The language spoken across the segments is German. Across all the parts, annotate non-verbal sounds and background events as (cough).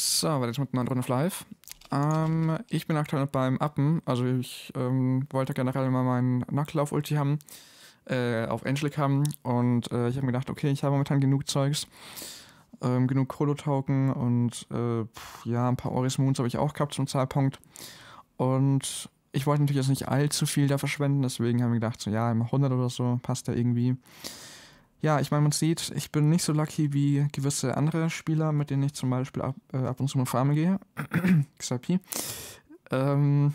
So, weiter jetzt mit einer Runde live. Ähm, ich bin aktuell beim Appen, also ich ähm, wollte generell mal meinen Nacklauf-Ulti haben, äh, auf Angelic haben und äh, ich habe mir gedacht, okay, ich habe momentan genug Zeugs, ähm, genug Kolo-Token und äh, pff, ja, ein paar Oris Moons habe ich auch gehabt zum Zeitpunkt und ich wollte natürlich jetzt nicht allzu viel da verschwenden, deswegen haben wir gedacht, so ja, immer 100 oder so passt da irgendwie ja, ich meine, man sieht, ich bin nicht so lucky wie gewisse andere Spieler, mit denen ich zum Beispiel ab, äh, ab und zu mal farmen gehe. (clears throat) Xapi. Ähm,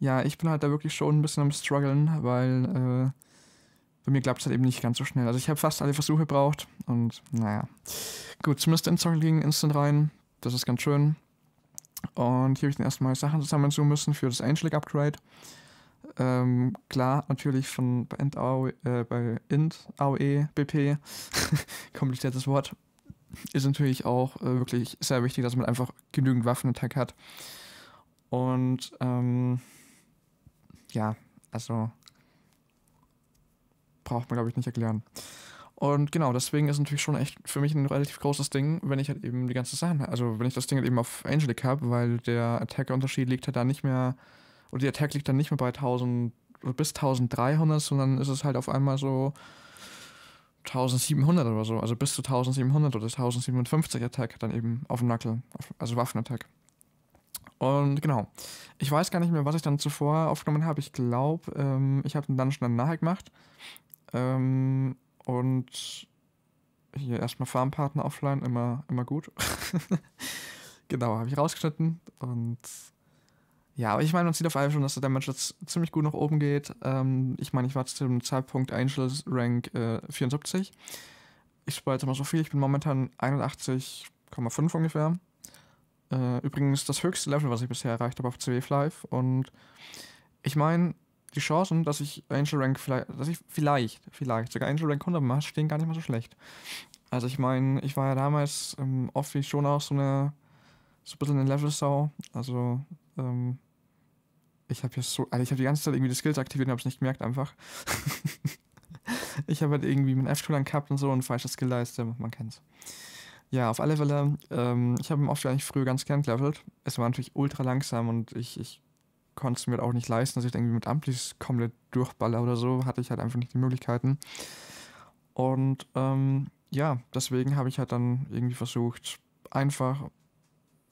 ja, ich bin halt da wirklich schon ein bisschen am struggeln, weil äh, bei mir klappt es halt eben nicht ganz so schnell. Also ich habe fast alle Versuche gebraucht und naja. Gut, zumindest in Zocken ging instant rein. Das ist ganz schön. Und hier habe ich dann erstmal Sachen zusammensuchen müssen für das Angelic Upgrade. Ähm, klar, natürlich von bei Int, AOE, äh, bei Int, AOE BP, (laughs) kompliziertes Wort, ist natürlich auch äh, wirklich sehr wichtig, dass man einfach genügend Waffenattack hat. Und ähm, ja, also braucht man, glaube ich, nicht erklären. Und genau, deswegen ist natürlich schon echt für mich ein relativ großes Ding, wenn ich halt eben die ganze Sache, also wenn ich das Ding halt eben auf Angelic habe, weil der Attacker-Unterschied liegt halt da nicht mehr oder die Attack liegt dann nicht mehr bei 1000 oder bis 1300, sondern ist es halt auf einmal so 1700 oder so, also bis zu 1700 oder 1057 Attack dann eben auf dem Knuckle, also Waffenattack. Und genau, ich weiß gar nicht mehr, was ich dann zuvor aufgenommen habe. Ich glaube, ähm, ich habe den Dungeon dann nachher gemacht. Ähm, und hier erstmal Farmpartner offline, immer, immer gut. (laughs) genau, habe ich rausgeschnitten und ja, aber ich meine, man sieht auf jeden schon, dass der Damage jetzt ziemlich gut nach oben geht. Ähm, ich meine, ich war zu dem Zeitpunkt Angel Rank äh, 74. Ich spiele jetzt mal so viel. Ich bin momentan 81,5 ungefähr. Äh, übrigens das höchste Level, was ich bisher erreicht habe auf CW Live. Und ich meine, die Chancen, dass ich Angel Rank vielleicht, dass ich vielleicht, vielleicht sogar Angel Rank 100 mache, stehen gar nicht mal so schlecht. Also ich meine, ich war ja damals ähm, oft wie schon auch so eine, so ein bisschen eine Level-Sau. Also ähm, ich habe ja so, also ich habe die ganze Zeit irgendwie die Skills aktiviert und habe es nicht gemerkt einfach. (laughs) ich habe halt irgendwie meinen F-Tool angehabt und so und falsches leiste, man kennt's. Ja, auf alle Fälle, ähm, ich habe ihn oft gar nicht früher ganz gern gelevelt. Es war natürlich ultra langsam und ich, ich konnte es mir halt auch nicht leisten, dass ich irgendwie mit Amplis komplett durchballer oder so. Hatte ich halt einfach nicht die Möglichkeiten. Und ähm, ja, deswegen habe ich halt dann irgendwie versucht, einfach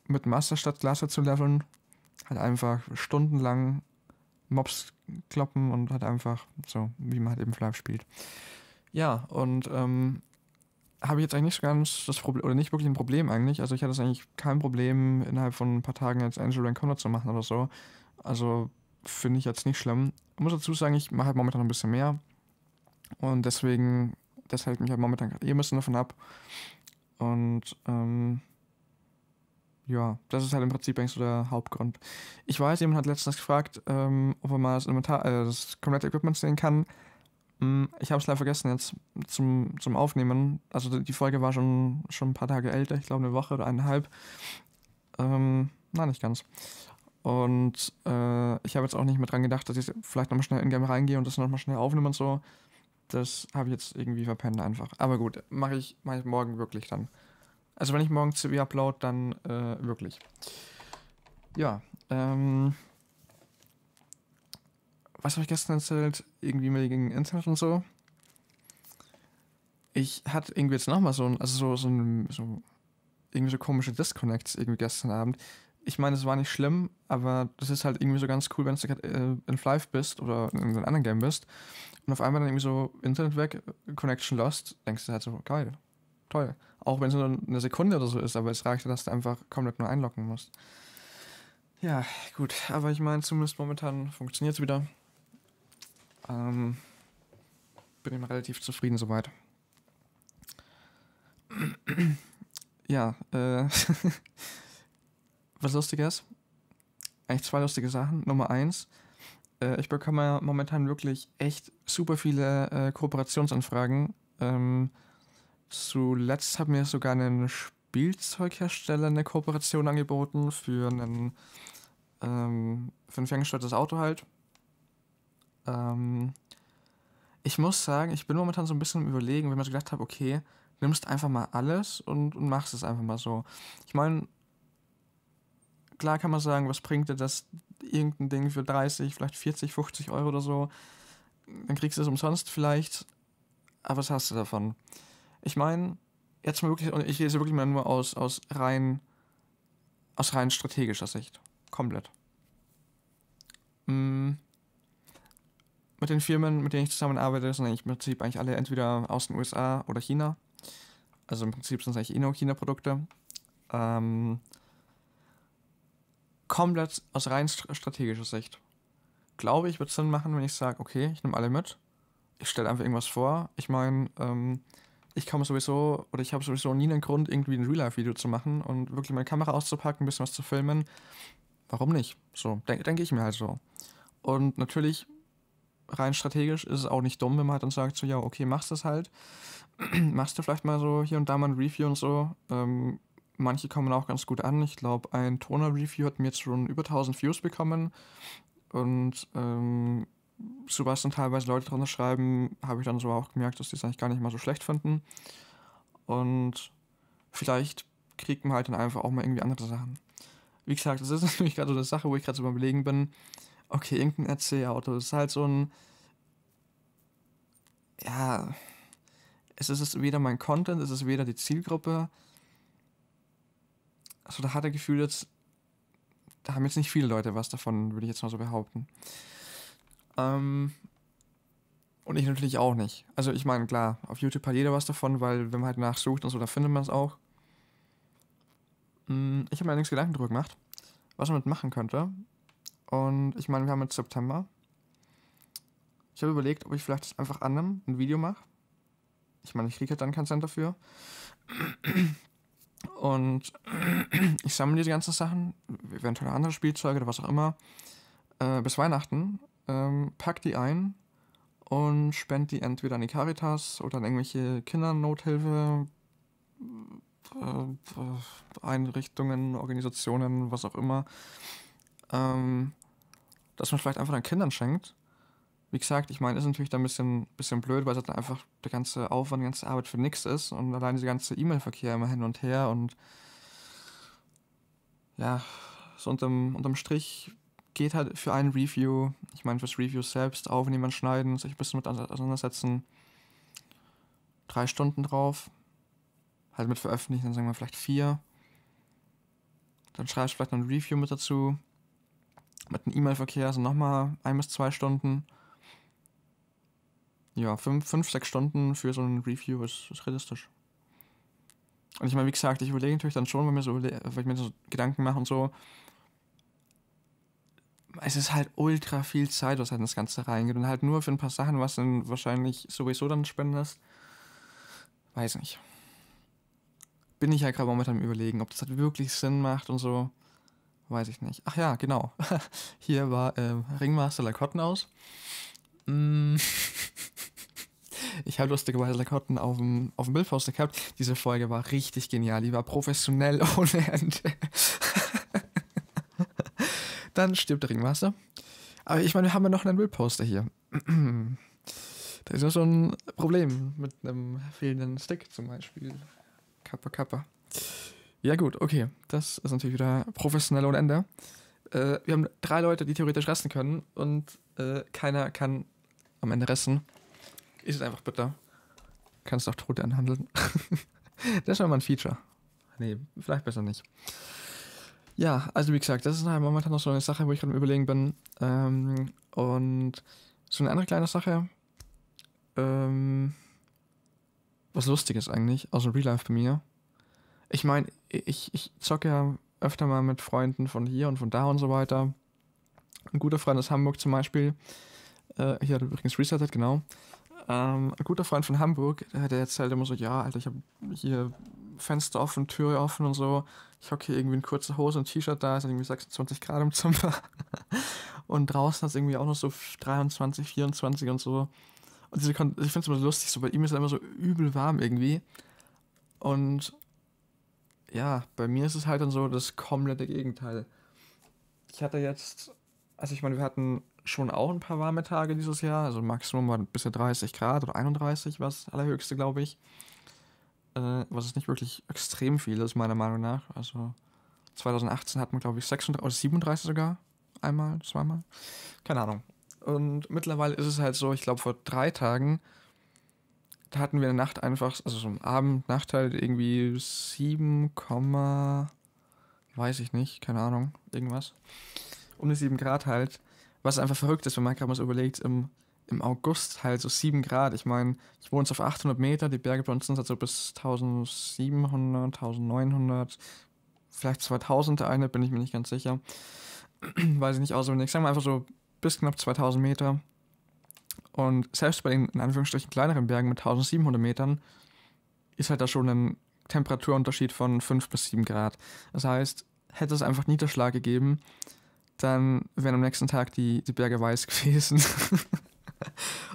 mit Master statt Glaser zu leveln, halt einfach stundenlang Mobs kloppen und hat einfach so, wie man halt eben Flav spielt. Ja, und ähm, habe ich jetzt eigentlich nicht so ganz das Problem, oder nicht wirklich ein Problem eigentlich. Also ich hatte es eigentlich kein Problem, innerhalb von ein paar Tagen jetzt Angel Encounter zu machen oder so. Also finde ich jetzt nicht schlimm. Ich muss dazu sagen, ich mache halt momentan ein bisschen mehr. Und deswegen, das hält mich halt momentan gerade eh ein bisschen davon ab. Und ähm, ja, das ist halt im Prinzip eigentlich so der Hauptgrund. Ich weiß, jemand hat letztens gefragt, ähm, ob er mal das, Inventar, äh, das komplette Equipment sehen kann. Hm, ich habe es leider vergessen jetzt zum, zum Aufnehmen. Also die Folge war schon, schon ein paar Tage älter, ich glaube eine Woche oder eineinhalb. Ähm, nein, nicht ganz. Und äh, ich habe jetzt auch nicht mehr dran gedacht, dass ich vielleicht nochmal schnell in Game reingehe und das nochmal schnell aufnehme und so. Das habe ich jetzt irgendwie verpennt einfach. Aber gut, mache ich, mach ich morgen wirklich dann. Also wenn ich morgen CW upload, dann äh, wirklich. Ja, ähm, was habe ich gestern erzählt? Irgendwie mal gegen Internet und so. Ich hatte irgendwie jetzt nochmal so ein, also so, so, ein, so, irgendwie so komische Disconnects irgendwie gestern Abend. Ich meine, es war nicht schlimm, aber das ist halt irgendwie so ganz cool, wenn du äh, in Live bist oder in einem anderen Game bist und auf einmal dann irgendwie so Internet weg, Connection lost, denkst du halt so, geil, toll. Auch wenn es nur eine Sekunde oder so ist, aber es reicht, ja, dass du einfach komplett nur einloggen musst. Ja, gut, aber ich meine, zumindest momentan funktioniert es wieder. Ähm, bin ich relativ zufrieden soweit. (clears throat) ja, äh, (laughs) was Lustiges? Eigentlich zwei lustige Sachen. Nummer eins, äh, ich bekomme momentan wirklich echt super viele äh, Kooperationsanfragen. Ähm, Zuletzt hat mir sogar ein Spielzeughersteller eine Kooperation angeboten für einen ähm, für ein ferngesteuertes Auto halt. Ähm, ich muss sagen, ich bin momentan so ein bisschen im Überlegen, wenn man so gedacht habe, okay, nimmst einfach mal alles und, und machst es einfach mal so. Ich meine, klar kann man sagen, was bringt dir das irgendein Ding für 30, vielleicht 40, 50 Euro oder so? Dann kriegst du es umsonst vielleicht, aber was hast du davon? ich meine, jetzt mal wirklich, und ich lese wirklich mal nur aus, aus rein, aus rein strategischer Sicht. Komplett. Mhm. Mit den Firmen, mit denen ich zusammenarbeite, sind eigentlich im Prinzip eigentlich alle entweder aus den USA oder China. Also im Prinzip sind es eigentlich eh nur China-Produkte. Ähm, komplett aus rein strategischer Sicht. Glaube ich, wird es Sinn machen, wenn ich sage, okay, ich nehme alle mit. Ich stelle einfach irgendwas vor. Ich meine, ähm, ich komme sowieso, oder ich habe sowieso nie einen Grund, irgendwie ein Real-Life-Video zu machen und wirklich meine Kamera auszupacken, ein bisschen was zu filmen. Warum nicht? So, denke denk ich mir halt so. Und natürlich, rein strategisch ist es auch nicht dumm, wenn man halt dann sagt, so, ja, okay, machst das halt. (clears throat) machst du vielleicht mal so hier und da mal ein Review und so. Ähm, manche kommen auch ganz gut an. Ich glaube, ein Toner-Review hat mir jetzt schon über 1000 Views bekommen. Und ähm, Sebastian teilweise Leute drunter schreiben, habe ich dann so auch gemerkt, dass die es eigentlich gar nicht mal so schlecht finden. Und vielleicht kriegt man halt dann einfach auch mal irgendwie andere Sachen. Wie gesagt, das ist (laughs) natürlich gerade so eine Sache, wo ich gerade so überlegen bin, okay, irgendein RC-Auto ist halt so ein, ja, es ist weder mein Content, es ist weder die Zielgruppe. Also da hat er gefühlt jetzt, da haben jetzt nicht viele Leute was davon, würde ich jetzt mal so behaupten. Ähm, und ich natürlich auch nicht. Also ich meine, klar, auf YouTube hat jeder was davon, weil wenn man halt nachsucht und so, da findet man es auch. Hm, ich habe mir allerdings Gedanken drüber gemacht, was man damit machen könnte. Und ich meine, wir haben jetzt September. Ich habe überlegt, ob ich vielleicht einfach annehmen, ein Video mache. Ich meine, ich kriege halt dann keinen Cent dafür. Und ich sammle diese ganzen Sachen, eventuell andere Spielzeuge oder was auch immer, äh, bis Weihnachten ähm, packt die ein und spend die entweder an die Caritas oder an irgendwelche Kindernothilfe, äh, äh Einrichtungen, Organisationen, was auch immer. Ähm, dass man vielleicht einfach an Kindern schenkt. Wie gesagt, ich meine, ist natürlich da ein bisschen, bisschen blöd, weil es dann halt einfach der ganze Aufwand, die ganze Arbeit für nichts ist und allein dieser ganze E-Mail-Verkehr immer hin und her und ja, so unterm, unterm Strich geht halt für ein Review. Ich meine, fürs Review selbst aufnehmen, schneiden, sich ein bisschen mit auseinandersetzen. Drei Stunden drauf. Halt mit veröffentlichen, dann sagen wir vielleicht vier. Dann schreibst du vielleicht noch ein Review mit dazu. Mit einem E-Mail-Verkehr, also nochmal ein bis zwei Stunden. Ja, fünf, fünf, sechs Stunden für so ein Review ist, ist realistisch. Und ich meine, wie gesagt, ich überlege natürlich dann schon, wenn, mir so, wenn ich mir so Gedanken mache und so, es ist halt ultra viel Zeit, was halt in das Ganze reingeht. Und halt nur für ein paar Sachen, was du dann wahrscheinlich sowieso dann spendest. Weiß nicht. Bin ich ja halt gerade momentan am überlegen, ob das halt wirklich Sinn macht und so. Weiß ich nicht. Ach ja, genau. (laughs) Hier war äh, Ringmaster Lakotten aus. Mm. (laughs) Ich habe lustigerweise Lakotten auf dem, auf dem Bildposter gehabt. Diese Folge war richtig genial. Die war professionell (laughs) ohne Ende dann stirbt der Ringmaster. Aber ich meine, wir haben ja noch einen Wildposter hier. (clears throat) da ist ja so ein Problem mit einem fehlenden Stick zum Beispiel. Kappa Kappa. Ja gut, okay. Das ist natürlich wieder professionell ohne Ende. Äh, wir haben drei Leute, die theoretisch resten können und äh, keiner kann am Ende resten. Ist es einfach bitter. Kannst auch tot anhandeln. (laughs) das ist schon mal ein Feature. Nee, vielleicht besser nicht. Ja, also wie gesagt, das ist halt momentan noch so eine Sache, wo ich gerade überlegen bin. Ähm, und so eine andere kleine Sache, ähm, was Lustiges eigentlich, aus dem Real Life bei mir. Ich meine, ich, ich zocke ja öfter mal mit Freunden von hier und von da und so weiter. Ein guter Freund aus Hamburg zum Beispiel, äh, hier hat übrigens resettet, genau. Ähm, ein guter Freund von Hamburg, der erzählt immer so, ja, Alter, ich habe hier Fenster offen, Türe offen und so. Ich hocke hier irgendwie in kurzer Hose und T-Shirt da, es sind irgendwie 26 Grad im Zimmer. (laughs) und draußen hat es irgendwie auch noch so 23, 24 und so. Und diese Kon ich finde es immer so lustig, so bei ihm ist es immer so übel warm irgendwie. Und ja, bei mir ist es halt dann so das komplette Gegenteil. Ich hatte jetzt, also ich meine, wir hatten schon auch ein paar warme Tage dieses Jahr, also Maximum war ein bisschen 30 Grad oder 31 war das allerhöchste, glaube ich äh, was ist nicht wirklich extrem viel ist, meiner Meinung nach. Also 2018 hat man, glaube ich, 36 oder 37 sogar. Einmal, zweimal. Keine Ahnung. Und mittlerweile ist es halt so, ich glaube, vor drei Tagen, da hatten wir eine Nacht einfach, also so am Abend, Nacht halt irgendwie 7, weiß ich nicht, keine Ahnung, irgendwas. Um die 7 Grad halt. Was einfach verrückt ist, wenn man gerade mal so überlegt, im im August halt so 7 Grad. Ich meine, ich wohne jetzt auf 800 Meter, die Berge bei uns sind halt so bis 1700, 1900, vielleicht 2000 der eine, bin ich mir nicht ganz sicher. (clears throat) Weiß ich nicht auswendig. Sagen wir einfach so bis knapp 2000 Meter. Und selbst bei den in Anführungsstrichen kleineren Bergen mit 1700 Metern ist halt da schon ein Temperaturunterschied von 5 bis 7 Grad. Das heißt, hätte es einfach Niederschlag gegeben, dann wären am nächsten Tag die, die Berge weiß (laughs) gewesen.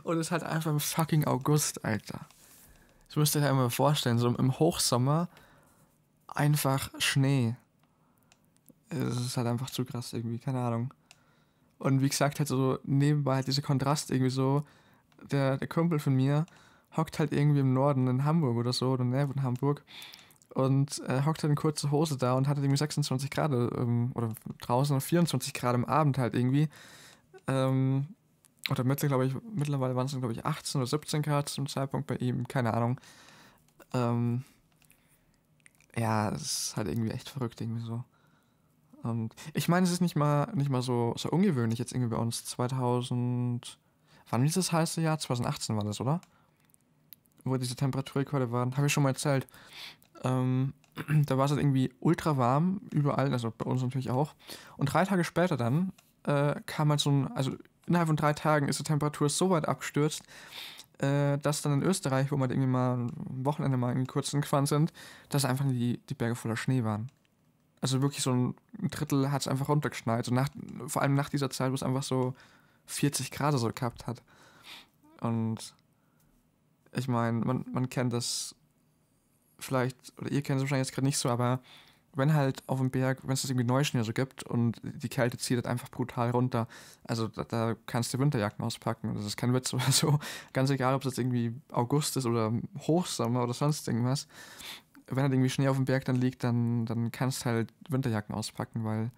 Und es ist halt einfach im fucking August, Alter. Das müsst ihr euch einmal vorstellen, so im Hochsommer einfach Schnee. Es ist halt einfach zu krass irgendwie, keine Ahnung. Und wie gesagt, halt so nebenbei halt dieser Kontrast irgendwie so, der, der Kumpel von mir hockt halt irgendwie im Norden in Hamburg oder so, oder in von Hamburg und äh, hockt halt in kurzer Hose da und hat halt irgendwie 26 Grad ähm, oder draußen 24 Grad am Abend halt irgendwie. Ähm, oder mittlerweile, glaube ich, mittlerweile waren es, glaube ich, 18 oder 17 Grad zum Zeitpunkt bei ihm, keine Ahnung. Ähm, ja, es ist halt irgendwie echt verrückt, irgendwie so. Ähm, ich meine, es ist nicht mal, nicht mal so, so ungewöhnlich jetzt irgendwie bei uns. 2000, wann ist das heiße Jahr? 2018 war das, oder? Wo diese Temperaturrekorde waren, habe ich schon mal erzählt. Ähm, (clears throat) da war es halt irgendwie ultra warm, überall, also bei uns natürlich auch. Und drei Tage später dann äh, kam halt so ein, also innerhalb von drei Tagen ist die Temperatur so weit abgestürzt, äh, dass dann in Österreich, wo wir irgendwie mal am Wochenende mal in kurzen gefahren sind, dass einfach die, die Berge voller Schnee waren. Also wirklich so ein Drittel hat es einfach runtergeschneit. So nach, vor allem nach dieser Zeit, wo es einfach so 40 Grad so gehabt hat. Und ich meine, man, man kennt das vielleicht, oder ihr kennt es wahrscheinlich jetzt gerade nicht so, aber wenn halt auf dem Berg, wenn es irgendwie Neuschnee so gibt und die Kälte zieht halt einfach brutal runter, also da, da kannst du Winterjacken auspacken. Das ist kein Witz oder so. Ganz egal, ob es jetzt irgendwie August ist oder Hochsommer oder sonst irgendwas. Wenn halt irgendwie Schnee auf dem Berg dann liegt, dann, dann kannst du halt Winterjacken auspacken, weil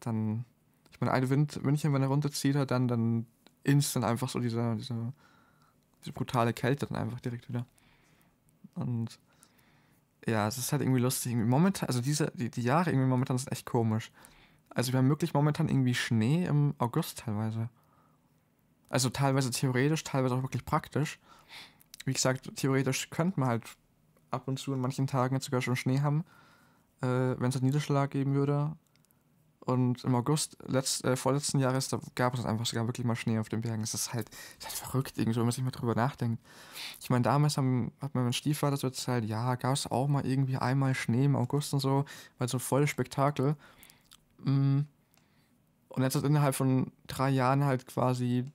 dann, ich meine, eine Wind, München, wenn er runterzieht, halt dann, dann instant einfach so dieser, dieser, diese brutale Kälte dann einfach direkt wieder. Und ja, es ist halt irgendwie lustig. Irgendwie momentan, also diese, die, die Jahre irgendwie momentan sind echt komisch. Also wir haben wirklich momentan irgendwie Schnee im August teilweise. Also teilweise theoretisch, teilweise auch wirklich praktisch. Wie gesagt, theoretisch könnte man halt ab und zu in manchen Tagen jetzt sogar schon Schnee haben, äh, wenn es einen halt Niederschlag geben würde. Und im August letzt, äh, vorletzten Jahres, da gab es einfach sogar wirklich mal Schnee auf den Bergen. Es ist halt, ist halt verrückt, irgendwie, wenn man sich mal drüber nachdenkt. Ich meine, damals haben, hat mein Stiefvater so erzählt, ja, gab es auch mal irgendwie einmal Schnee im August und so, weil so voll Spektakel. Mm. Und jetzt hat innerhalb von drei Jahren halt quasi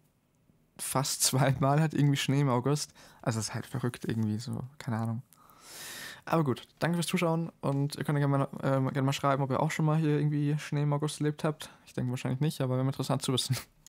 fast (laughs) zweimal hat irgendwie Schnee im August. Also es ist halt verrückt irgendwie so, keine Ahnung. Aber gut, danke fürs Zuschauen und ihr könnt gerne mal, äh, gerne mal schreiben, ob ihr auch schon mal hier irgendwie Schnee im August erlebt habt. Ich denke wahrscheinlich nicht, aber wäre interessant zu wissen.